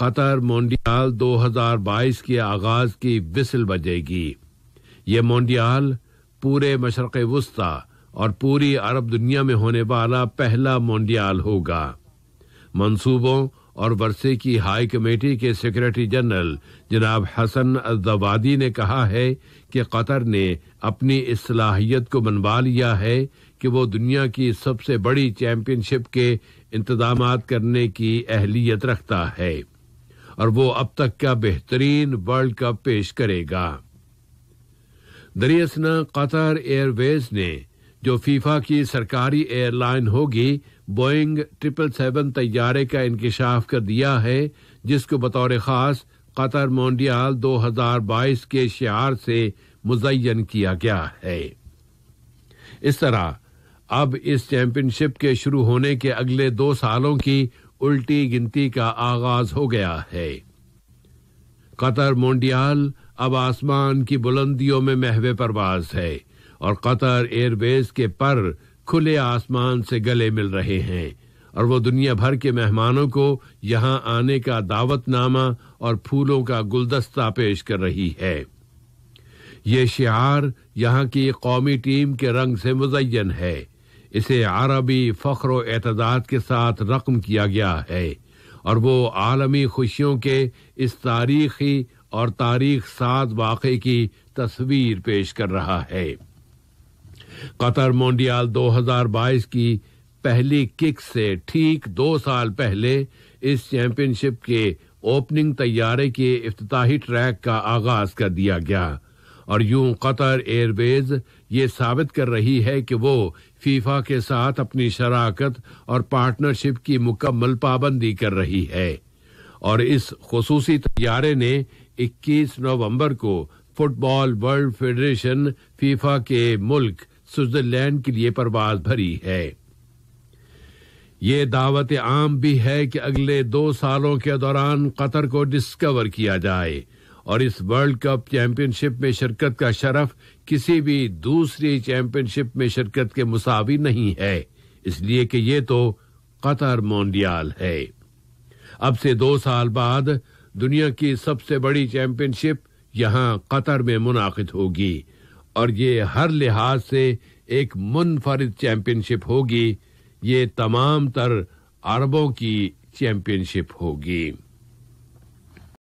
Qatar मोन्डियाल 2022 के आगाज की विसल बजेगी ये मोन्डियाल पूरे मशरक वस्ता और पूरी अरब दुनिया में होने वाला पहला मोन्डियाल होगा मंसूबों और वर्षे की हाई कमेटी के सेक्रेटरी जनरल जनाब हसन अजवादी ने कहा है कि कतर ने अपनी इस सलाहियत को मनवा लिया है कि वो दुनिया की सबसे बड़ी चैंपियनशिप के इंतजाम करने की अहलियत रखता है और वो अब तक का बेहतरीन वर्ल्ड कप पेश करेगा दरियसना कतर एयरवेज ने जो फीफा की सरकारी एयरलाइन होगी बोइंग ट्रिपल सेवन तैयारे का इंकशाफ कर दिया है जिसको बतौर खास कतर मोन्डियाल 2022 के शार से मुजयन किया गया है इस तरह अब इस चैंपियनशिप के शुरू होने के अगले दो सालों की उल्टी गिनती का आगाज हो गया है कतर मोन्डियाल अब आसमान की बुलंदियों में महवे परवाज है और कतर एयरबेस के पर खुले आसमान से गले मिल रहे हैं और वो दुनिया भर के मेहमानों को यहाँ आने का दावतनामा और फूलों का गुलदस्ता पेश कर रही है ये शिहार यहाँ की कौमी टीम के रंग से मुजयन है इसे अरबी फ़ख्र एतदाद के साथ रकम किया गया है और वो आलमी खुशियों के इस तारीखी और तारीख साज वाक की तस्वीर पेश कर रहा है कतर मोंडियाल 2022 की पहली किक से ठीक दो साल पहले इस चैंपियनशिप के ओपनिंग तैयारे के इफ्ताही ट्रैक का आगाज कर दिया गया और यूं कतर एयरवेज ये साबित कर रही है कि वो फीफा के साथ अपनी शराकत और पार्टनरशिप की मुकम्मल पाबंदी कर रही है और इस खसूस तैयारे ने 21 नवंबर को फुटबॉल वर्ल्ड फेडरेशन फीफा के मुल्क स्विट्जरलैंड के लिए परवाज भरी है ये दावत आम भी है कि अगले दो सालों के दौरान कतर को डिस्कवर किया जाए और इस वर्ल्ड कप चैंपियनशिप में शिरकत का शरफ किसी भी दूसरी चैंपियनशिप में शिरकत के मुसावी नहीं है इसलिए कि ये तो कतर मोन्डियाल है अब से दो साल बाद दुनिया की सबसे बड़ी चैंपियनशिप यहाँ कतर में मुनद होगी और ये हर लिहाज से एक मुनफरद चैंपियनशिप होगी ये तमाम तर अरबों की चैंपियनशिप होगी